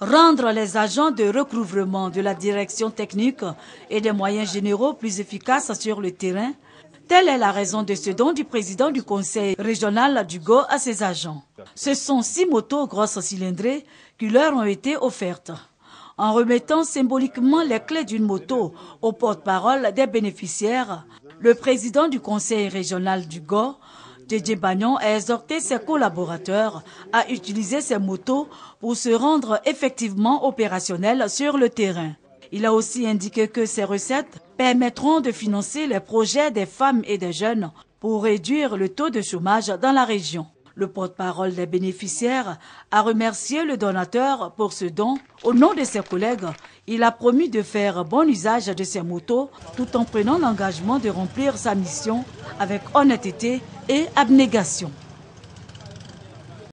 rendre les agents de recouvrement de la direction technique et des moyens généraux plus efficaces sur le terrain. Telle est la raison de ce don du président du conseil régional du GO à ses agents. Ce sont six motos grosses cylindrées qui leur ont été offertes. En remettant symboliquement les clés d'une moto au porte-parole des bénéficiaires, le président du conseil régional du GO Dj Bagnon a exhorté ses collaborateurs à utiliser ces motos pour se rendre effectivement opérationnels sur le terrain. Il a aussi indiqué que ces recettes permettront de financer les projets des femmes et des jeunes pour réduire le taux de chômage dans la région. Le porte-parole des bénéficiaires a remercié le donateur pour ce don. Au nom de ses collègues, il a promis de faire bon usage de ses motos tout en prenant l'engagement de remplir sa mission avec honnêteté et abnégation.